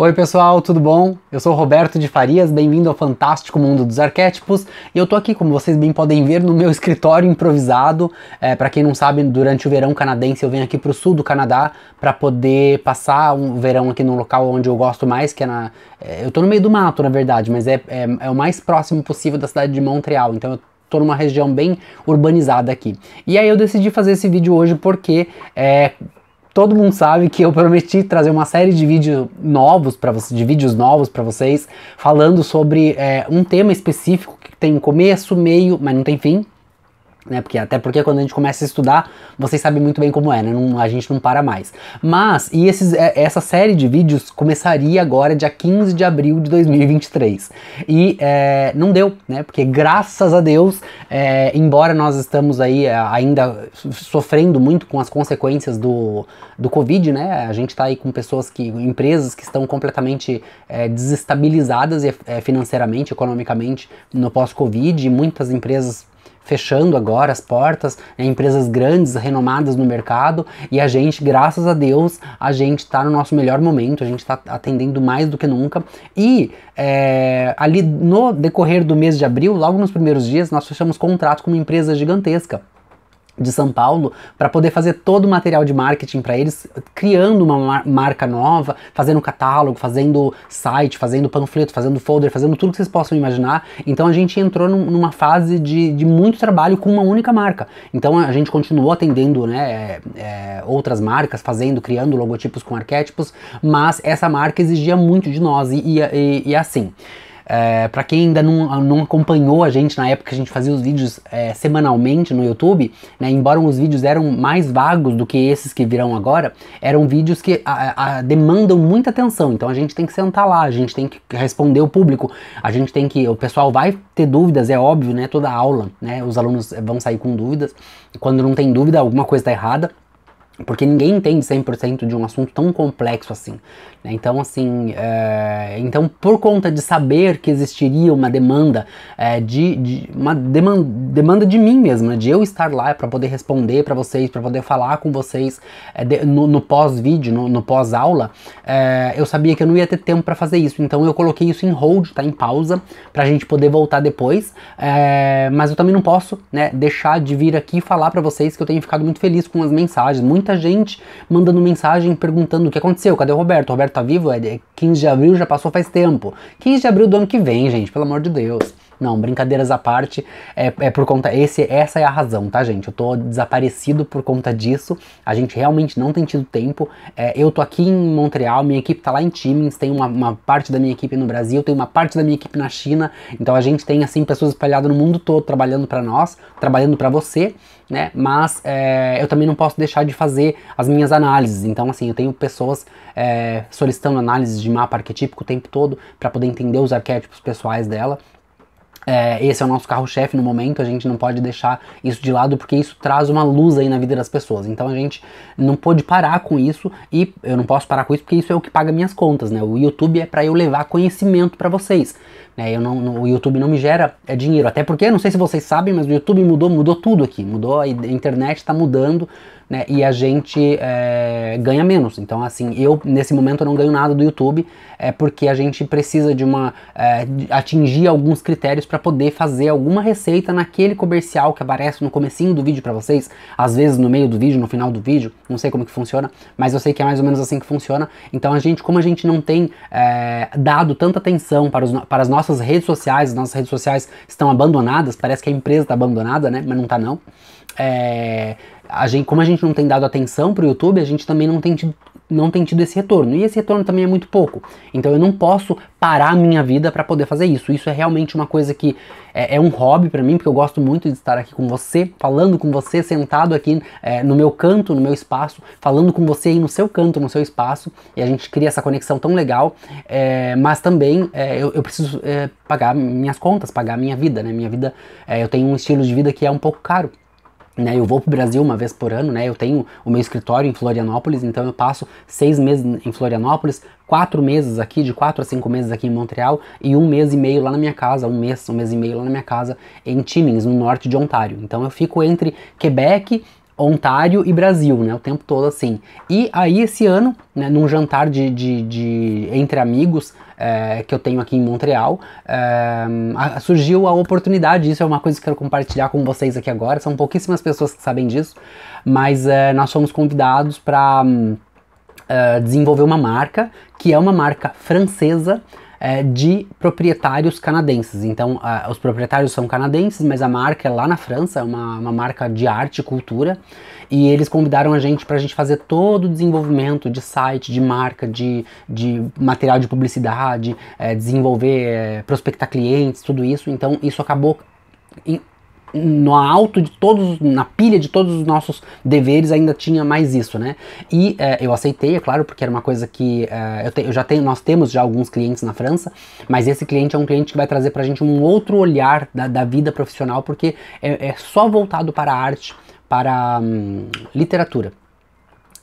Oi pessoal, tudo bom? Eu sou Roberto de Farias, bem-vindo ao fantástico mundo dos arquétipos e eu tô aqui, como vocês bem podem ver, no meu escritório improvisado. É, para quem não sabe, durante o verão canadense eu venho aqui pro sul do Canadá para poder passar um verão aqui num local onde eu gosto mais, que é na. É, eu tô no meio do mato, na verdade, mas é, é, é o mais próximo possível da cidade de Montreal, então eu tô numa região bem urbanizada aqui. E aí eu decidi fazer esse vídeo hoje porque é, todo mundo sabe que eu prometi trazer uma série de vídeos novos para vocês, de vídeos novos para vocês, falando sobre é, um tema específico que tem começo, meio, mas não tem fim, né? Porque até porque quando a gente começa a estudar, vocês sabem muito bem como é, né? Não, a gente não para mais. Mas e esses, é, essa série de vídeos começaria agora dia 15 de abril de 2023 e é, não deu, né? Porque graças a Deus, é, embora nós estamos aí é, ainda sofrendo muito com as consequências do, do Covid, né? A gente está aí com pessoas que, empresas que estão completamente é, desestabilizadas é, financeiramente, economicamente no pós-Covid, e muitas empresas fechando agora as portas, né, empresas grandes, renomadas no mercado, e a gente, graças a Deus, a gente está no nosso melhor momento, a gente está atendendo mais do que nunca. E é, ali no decorrer do mês de abril, logo nos primeiros dias, nós fechamos contrato com uma empresa gigantesca de São Paulo para poder fazer todo o material de marketing para eles, criando uma mar marca nova, fazendo catálogo, fazendo site, fazendo panfleto, fazendo folder, fazendo tudo que vocês possam imaginar. Então a gente entrou num, numa fase de, de muito trabalho com uma única marca. Então a gente continuou atendendo né, é, é, outras marcas, fazendo, criando logotipos com arquétipos, mas essa marca exigia muito de nós e, e, e, e é assim. É, para quem ainda não, não acompanhou a gente na época que a gente fazia os vídeos é, semanalmente no YouTube, né, embora os vídeos eram mais vagos do que esses que virão agora, eram vídeos que a, a, demandam muita atenção. Então a gente tem que sentar lá, a gente tem que responder o público, a gente tem que. O pessoal vai ter dúvidas, é óbvio, né? Toda aula, né? Os alunos vão sair com dúvidas. Quando não tem dúvida, alguma coisa está errada. Porque ninguém entende 100% de um assunto tão complexo assim. Né? Então, assim, é, então por conta de saber que existiria uma demanda, é, de, de, uma demanda, demanda de mim mesmo, né? de eu estar lá para poder responder para vocês, para poder falar com vocês é, de, no, pós-vídeo, no, pós-aula, eu sabia que eu não ia ter tempo para fazer isso. Então, eu coloquei isso em hold, tá em pausa, para a gente poder voltar depois. mas eu também não posso né, deixar de vir aqui falar para vocês que eu tenho ficado muito feliz com as mensagens, muito muita gente mandando mensagem perguntando o que aconteceu, cadê o Roberto? O Roberto tá vivo? É, é 15 de abril já passou faz tempo. 15 de abril do ano que vem, gente, pelo amor de Deus. Não, brincadeiras à parte, é, é, por conta. Esse, essa é a razão, tá, gente? Eu tô desaparecido por conta disso. A gente realmente não tem tido tempo. É, eu tô aqui em Montreal, minha equipe tá lá em Timmins, tem uma, uma, parte da minha equipe no Brasil, tem uma parte da minha equipe na China. Então a gente tem, assim, pessoas espalhadas no mundo todo trabalhando para nós, trabalhando para você, né? Mas é, eu também não posso deixar de fazer as minhas análises. Então, assim, eu tenho pessoas é, solicitando análises de de mapa arquetípico o tempo todo para poder entender os arquétipos pessoais dela. É, esse é o nosso carro-chefe no momento, a gente não pode deixar isso de lado porque isso traz uma luz aí na vida das pessoas. Então a gente não pode parar com isso e eu não posso parar com isso porque isso é o que paga minhas contas, né? O YouTube é para eu levar conhecimento para vocês. Né? Eu não, o YouTube não me gera é, dinheiro, até porque, não sei se vocês sabem, mas o YouTube mudou, mudou tudo aqui, mudou, a internet está mudando né? E a gente é, ganha menos. Então, assim, eu nesse momento não ganho nada do YouTube, é porque a gente precisa de uma é, atingir alguns critérios para poder fazer alguma receita naquele comercial que aparece no comecinho do vídeo para vocês, às vezes no meio do vídeo, no final do vídeo, não sei como que funciona, mas eu sei que é mais ou menos assim que funciona. Então, a gente, como a gente não tem é, dado tanta atenção para, os, para as nossas redes sociais, as nossas redes sociais estão abandonadas, parece que a empresa está abandonada, né? Mas não está não é, a gente, como a gente não tem dado atenção para o YouTube, a gente também não tem tido não tem tido esse retorno. E esse retorno também é muito pouco. Então eu não posso parar a minha vida para poder fazer isso. Isso é realmente uma coisa que é, é um hobby para mim, porque eu gosto muito de estar aqui com você, falando com você, sentado aqui é, no meu canto, no meu espaço, falando com você aí no seu canto, no seu espaço. E a gente cria essa conexão tão legal. É, mas também é, eu, eu, preciso é, pagar minhas contas, pagar minha vida, né? Minha vida, é, eu tenho um estilo de vida que é um pouco caro. Né, eu vou para o Brasil uma vez por ano, né, eu tenho o meu escritório em Florianópolis, então eu passo seis meses em Florianópolis, quatro meses aqui, de quatro a cinco meses aqui em Montreal e um mês e meio lá na minha casa, um mês, um mês e meio lá na minha casa em Timmins, no norte de Ontário. Então eu fico entre Quebec Ontário e Brasil, né? O tempo todo assim. E aí, esse ano, né, num jantar de, de, de entre amigos é, que eu tenho aqui em Montreal, é, a, surgiu a oportunidade. Isso é uma coisa que eu quero compartilhar com vocês aqui agora. São pouquíssimas pessoas que sabem disso, mas é, nós fomos convidados para desenvolver uma marca que é uma marca francesa é, de proprietários canadenses. Então, a, os proprietários são canadenses, mas a marca é lá na França, é uma, uma marca de arte e cultura. E eles convidaram a gente para a gente fazer todo o desenvolvimento de site, de marca, de, de material de publicidade, é, desenvolver, é, prospectar clientes, tudo isso. Então, isso acabou. Em, no alto de todos, na pilha de todos os nossos deveres ainda tinha mais isso, né? E é, eu aceitei, é claro, porque era uma coisa que é, eu, te, eu, já tenho, nós temos já alguns clientes na França, mas esse cliente é um cliente que vai trazer pra gente um outro olhar da, da vida profissional, porque é, é só voltado para a arte, para hum, literatura.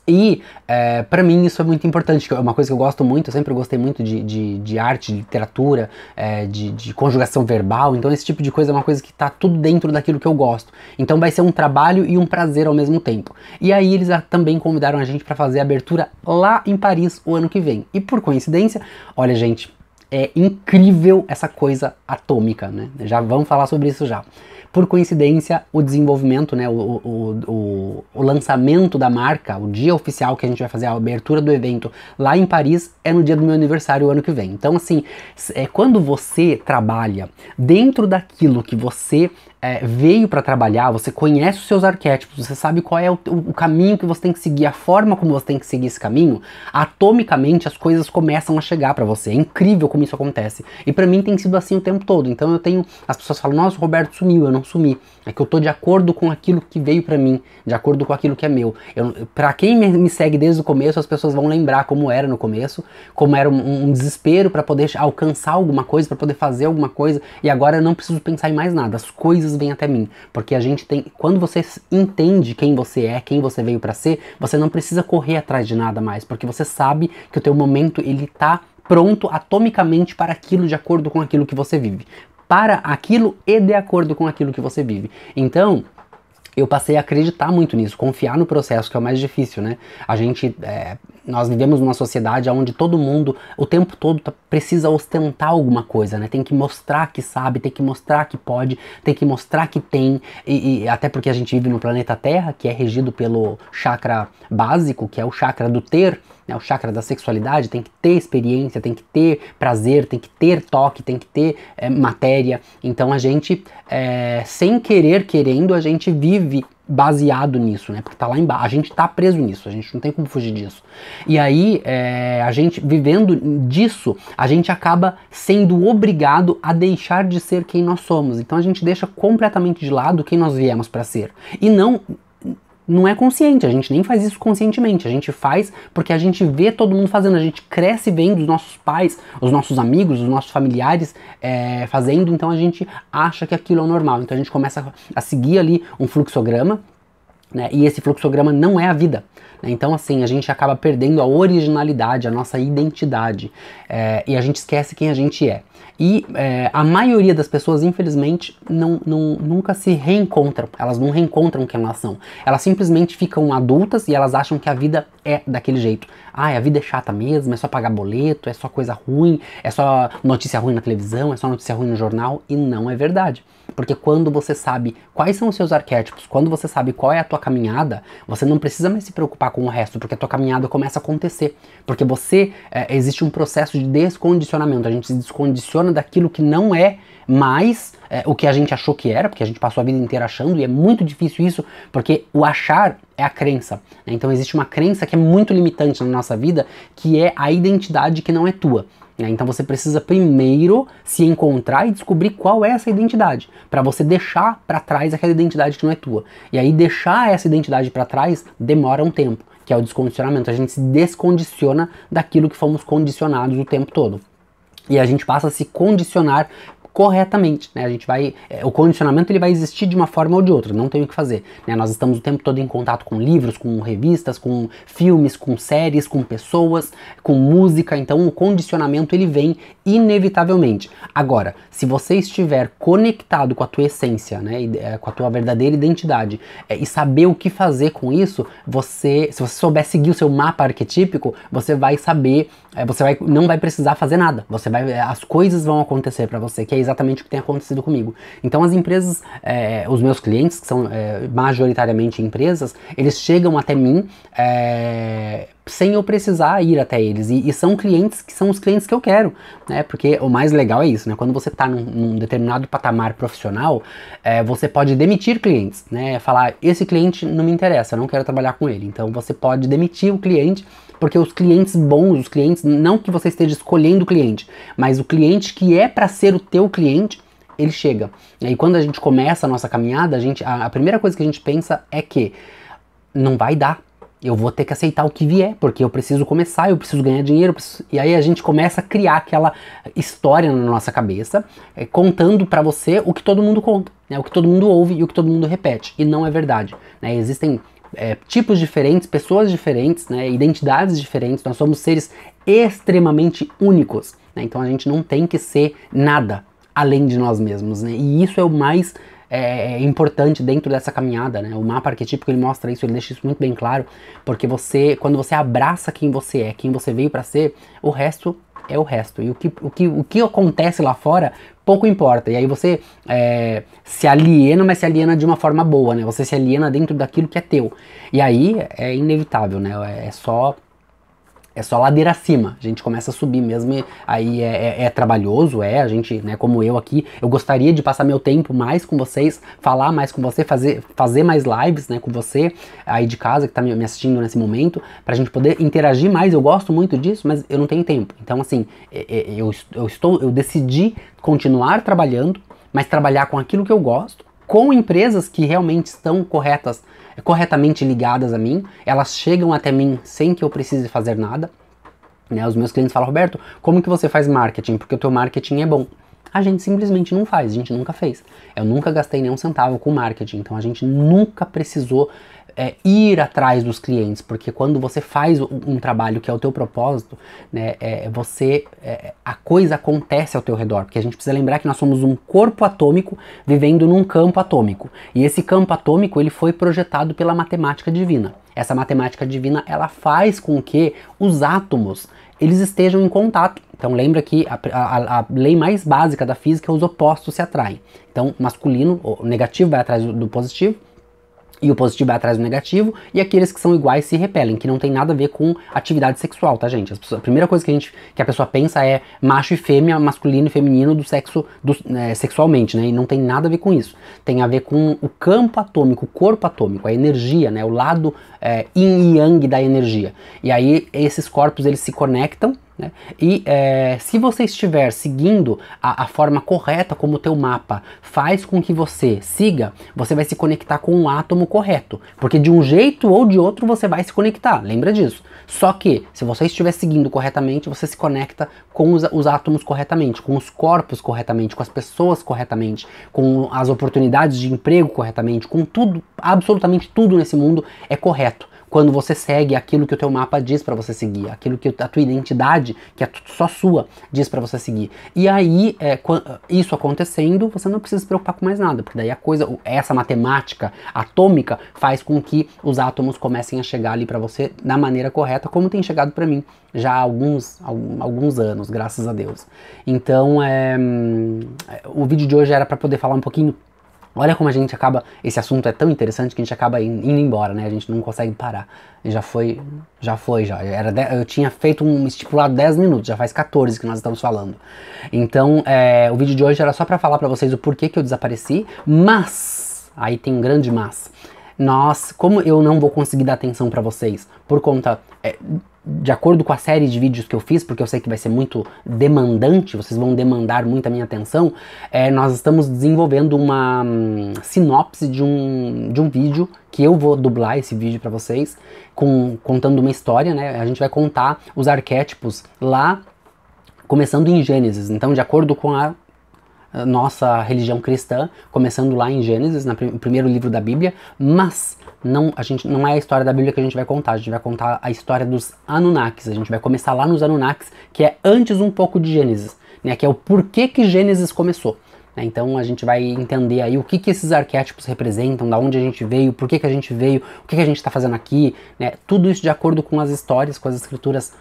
E é, para mim isso é muito importante, que é uma coisa que eu gosto muito, eu sempre gostei muito de, de, de arte, de literatura, é, de, de, conjugação verbal, então esse tipo de coisa é uma coisa que está tudo dentro daquilo que eu gosto. Então vai ser um trabalho e um prazer ao mesmo tempo. E aí eles a, também convidaram a gente para fazer a abertura lá em Paris o ano que vem. E por coincidência, olha gente, é incrível essa coisa atômica, né? Já vamos falar sobre isso já por coincidência, o desenvolvimento, né, o, o, o, o, lançamento da marca, o dia oficial que a gente vai fazer a abertura do evento lá em Paris, é no dia do meu aniversário ano que vem. Então, assim, é, quando você trabalha dentro daquilo que você é, veio para trabalhar, você conhece os seus arquétipos, você sabe qual é o, o, caminho que você tem que seguir, a forma como você tem que seguir esse caminho, atomicamente as coisas começam a chegar para você. É incrível como isso acontece. E para mim tem sido assim o tempo todo. Então eu tenho. As pessoas falam, nossa, o Roberto sumiu, eu não consumir. É que eu tô de acordo com aquilo que veio para mim, de acordo com aquilo que é meu. Para quem me segue desde o começo, as pessoas vão lembrar como era no começo, como era um, um desespero para poder alcançar alguma coisa, para poder fazer alguma coisa. E agora eu não preciso pensar em mais nada. As coisas vêm até mim, porque a gente tem. Quando você entende quem você é, quem você veio para ser, você não precisa correr atrás de nada mais, porque você sabe que o teu momento ele tá pronto atomicamente para aquilo de acordo com aquilo que você vive para aquilo e de acordo com aquilo que você vive. Então, eu passei a acreditar muito nisso, confiar no processo, que é o mais difícil, né? A gente é, nós vivemos numa sociedade onde todo mundo o tempo todo tá, precisa ostentar alguma coisa, né? Tem que mostrar que sabe, tem que mostrar que pode, tem que mostrar que tem, e, e até porque a gente vive no planeta Terra, que é regido pelo chakra básico, que é o chakra do ter, né? O chakra da sexualidade, tem que ter experiência, tem que ter prazer, tem que ter toque, tem que ter é, matéria. Então a gente, é, sem querer, querendo, a gente vive baseado nisso, né? Porque tá lá embaixo, a gente tá preso nisso, a gente não tem como fugir disso. E aí, é, a gente vivendo disso, a gente acaba sendo obrigado a deixar de ser quem nós somos. Então a gente deixa completamente de lado quem nós viemos para ser e não não é consciente, a gente nem faz isso conscientemente, a gente faz porque a gente vê todo mundo fazendo, a gente cresce vendo os nossos pais, os nossos amigos, os nossos familiares é, fazendo, então a gente acha que aquilo é normal, então a gente começa a seguir ali um fluxograma, né, e esse fluxograma não é a vida. Né, então, assim, a gente acaba perdendo a originalidade, a nossa identidade, é, e a gente esquece quem a gente é. E é, a maioria das pessoas, infelizmente, não, não, nunca se reencontram. Elas não reencontram quem elas são. Elas simplesmente ficam adultas e elas acham que a vida é daquele jeito. Ah, a vida é chata mesmo, é só pagar boleto, é só coisa ruim, é só notícia ruim na televisão, é só notícia ruim no jornal. E não é verdade. Porque quando você sabe quais são os seus arquétipos, quando você sabe qual é a tua caminhada, você não precisa mais se preocupar com o resto, porque a tua caminhada começa a acontecer. Porque você, é, existe um processo de descondicionamento. A gente se descondiciona daquilo que não é mais é, o que a gente achou que era, porque a gente passou a vida inteira achando, e é muito difícil isso, porque o achar é a crença. Né? Então existe uma crença que é muito limitante na nossa vida, que é a identidade que não é tua. Né? Então você precisa primeiro se encontrar e descobrir qual é essa identidade, para você deixar para trás aquela identidade que não é tua. E aí deixar essa identidade para trás demora um tempo, que é o descondicionamento. A gente se descondiciona daquilo que fomos condicionados o tempo todo e a gente passa a se condicionar corretamente, né? A gente vai, é, o condicionamento ele vai existir de uma forma ou de outra, não tem o que fazer, né? Nós estamos o tempo todo em contato com livros, com revistas, com filmes, com séries, com pessoas, com música, então o condicionamento ele vem inevitavelmente. Agora, se você estiver conectado com a tua essência, né, e, é, com a tua verdadeira identidade é, e saber o que fazer com isso, você, se você souber seguir o seu mapa arquetípico, você vai saber, é, você vai, não vai precisar fazer nada, você vai, é, as coisas vão acontecer para você, que é exatamente o que tem acontecido comigo. Então as empresas, é, os meus clientes, que são é, majoritariamente empresas, eles chegam até mim é, sem eu precisar ir até eles. E, e, são clientes que são os clientes que eu quero, né? Porque o mais legal é isso, né? Quando você está num, num, determinado patamar profissional, é, você pode demitir clientes, né? Falar, esse cliente não me interessa, eu não quero trabalhar com ele. Então você pode demitir o cliente, porque os clientes bons, os clientes, não que você esteja escolhendo o cliente, mas o cliente que é para ser o teu cliente, ele chega. E quando a gente começa a nossa caminhada, a, gente, a, a primeira coisa que a gente pensa é que não vai dar eu vou ter que aceitar o que vier, porque eu preciso começar, eu preciso ganhar dinheiro, preciso... e aí a gente começa a criar aquela história na nossa cabeça, é, contando para você o que todo mundo conta, né, o que todo mundo ouve e o que todo mundo repete, e não é verdade. Né, existem é, tipos diferentes, pessoas diferentes, né, identidades diferentes, nós somos seres extremamente únicos, né? então a gente não tem que ser nada além de nós mesmos, né? e isso é o mais é, é, importante dentro dessa caminhada, né? O mapa arquetípico ele mostra isso, ele deixa isso muito bem claro, porque você, quando você abraça quem você é, quem você veio para ser, o resto é o resto. E o que, o que, o que acontece lá fora pouco importa. E aí você é, se aliena, mas se aliena de uma forma boa, né? Você se aliena dentro daquilo que é teu. E aí é inevitável, né? É só é só ladeira acima. A gente começa a subir mesmo, aí é, é, é, trabalhoso, é. A gente, né, como eu aqui, eu gostaria de passar meu tempo mais com vocês, falar mais com você, fazer, fazer mais lives, né, com você aí de casa que tá me assistindo nesse momento, pra gente poder interagir mais. Eu gosto muito disso, mas eu não tenho tempo. Então, assim, é, é, eu, eu estou, eu decidi continuar trabalhando, mas trabalhar com aquilo que eu gosto, com empresas que realmente estão corretas corretamente ligadas a mim, elas chegam até mim sem que eu precise fazer nada. Né? Os meus clientes falam, Roberto, como que você faz marketing? Porque o teu marketing é bom. A gente simplesmente não faz, a gente nunca fez. Eu nunca gastei nenhum centavo com marketing, então a gente nunca precisou é, ir atrás dos clientes, porque quando você faz um, um trabalho que é o teu propósito, né, é, você é, a coisa acontece ao teu redor, porque a gente precisa lembrar que nós somos um corpo atômico vivendo num campo atômico, e esse campo atômico ele foi projetado pela matemática divina. Essa matemática divina ela faz com que os átomos eles estejam em contato. Então lembra que a, a, a, lei mais básica da física é os opostos se atraem. Então masculino, o negativo vai atrás do positivo e o positivo vai é atrás do negativo, e aqueles que são iguais se repelem, que não tem nada a ver com atividade sexual, tá, gente? Pessoas, a primeira coisa que a, gente, que a pessoa pensa é macho e fêmea, masculino e feminino do sexo do, é, sexualmente, né? E não tem nada a ver com isso. Tem a ver com o campo atômico, o corpo atômico, a energia, né? O lado é, yin e yang da energia. E aí esses corpos eles se conectam né? E é, se você estiver seguindo a, a forma correta como o teu mapa faz com que você siga, você vai se conectar com o um átomo correto, porque de um jeito ou de outro você vai se conectar, lembra disso. Só que se você estiver seguindo corretamente, você se conecta com os, os átomos corretamente, com os corpos corretamente, com as pessoas corretamente, com as oportunidades de emprego corretamente, com tudo, absolutamente tudo nesse mundo é correto quando você segue aquilo que o teu mapa diz para você seguir, aquilo que a tua identidade, que é só sua, diz para você seguir. E aí, é, isso acontecendo, você não precisa se preocupar com mais nada, porque daí a coisa, essa matemática atômica faz com que os átomos comecem a chegar ali para você da maneira correta, como tem chegado para mim já há alguns, alguns anos, graças a Deus. Então, é, hum, é o vídeo de hoje era para poder falar um pouquinho Olha como a gente acaba, esse assunto é tão interessante que a gente acaba indo embora, né? A gente não consegue parar. Já foi, já foi, já. Era de, eu tinha feito um estipulado 10 minutos, já faz 14 que nós estamos falando. Então, é, o vídeo de hoje era só para falar para vocês o porquê que eu desapareci, mas, aí tem um grande mas. Nós, como eu não vou conseguir dar atenção para vocês por conta é, de acordo com a série de vídeos que eu fiz, porque eu sei que vai ser muito demandante, vocês vão demandar muito a minha atenção, é, nós estamos desenvolvendo uma hum, sinopse de um, de um vídeo que eu vou dublar esse vídeo para vocês, com, contando uma história, né? A gente vai contar os arquétipos lá, começando em Gênesis. Então, de acordo com a nossa religião cristã, começando lá em Gênesis, no primeiro livro da Bíblia, mas não, a gente, não é a história da Bíblia que a gente vai contar, a gente vai contar a história dos Anunnakis. A gente vai começar lá nos Anunnakis, que é antes um pouco de Gênesis, né? Que é o porquê que Gênesis começou. Né? Então a gente vai entender aí o que, que esses arquétipos representam, da onde a gente veio, por que, que a gente veio, o que, que a gente está fazendo aqui, né? Tudo isso de acordo com as histórias, com as escrituras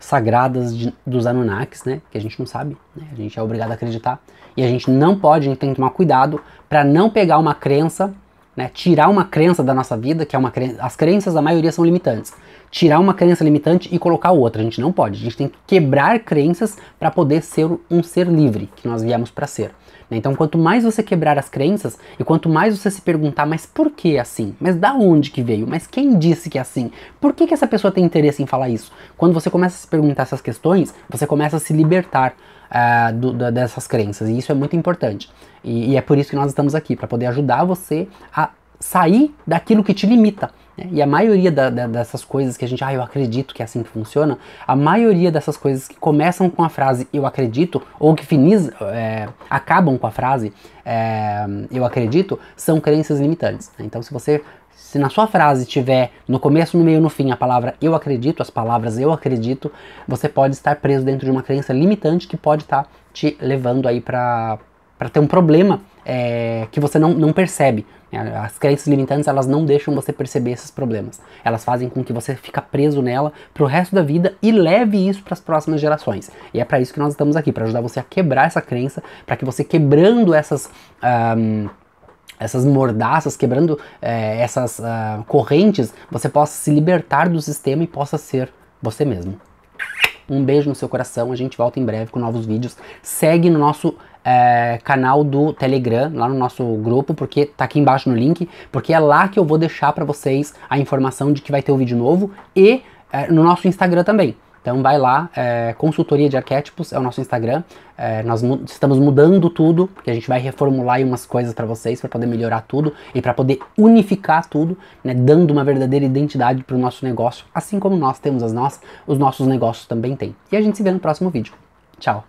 sagradas de, dos Anunnakis, né? Que a gente não sabe, né? A gente é obrigado a acreditar. E a gente não pode, a gente tem que tomar cuidado para não pegar uma crença né? Tirar uma crença da nossa vida, que é uma crença, as crenças da maioria são limitantes. Tirar uma crença limitante e colocar outra, a gente não pode. A gente tem que quebrar crenças para poder ser um ser livre que nós viemos para ser. Né? Então, quanto mais você quebrar as crenças e quanto mais você se perguntar, mas por que assim? Mas da onde que veio? Mas quem disse que é assim? Por que, que essa pessoa tem interesse em falar isso? Quando você começa a se perguntar essas questões, você começa a se libertar Uh, do, do, dessas crenças. E isso é muito importante. E, e é por isso que nós estamos aqui, para poder ajudar você a sair daquilo que te limita. Né? E a maioria da, da, dessas coisas que a gente, ah, eu acredito que é assim que funciona, a maioria dessas coisas que começam com a frase eu acredito, ou que finis é, acabam com a frase é, eu acredito, são crenças limitantes. Né? Então, se você se na sua frase tiver no começo, no meio no fim a palavra eu acredito, as palavras eu acredito, você pode estar preso dentro de uma crença limitante que pode estar tá te levando aí para ter um problema é, que você não, não percebe. É, as crenças limitantes, elas não deixam você perceber esses problemas. Elas fazem com que você fica preso nela pro resto da vida e leve isso para as próximas gerações. E é para isso que nós estamos aqui, para ajudar você a quebrar essa crença, para que você quebrando essas um, essas mordaças, quebrando é, essas uh, correntes, você possa se libertar do sistema e possa ser você mesmo. Um beijo no seu coração, a gente volta em breve com novos vídeos. Segue no nosso é, canal do Telegram, lá no nosso grupo, porque tá aqui embaixo no link, porque é lá que eu vou deixar para vocês a informação de que vai ter o um vídeo novo e é, no nosso Instagram também. Então vai lá, é, consultoria de arquétipos é o nosso Instagram. É, nós mu estamos mudando tudo, porque a gente vai reformular umas coisas para vocês para poder melhorar tudo e para poder unificar tudo, né, dando uma verdadeira identidade para o nosso negócio, assim como nós temos as nossas, os nossos negócios também têm. E a gente se vê no próximo vídeo. Tchau.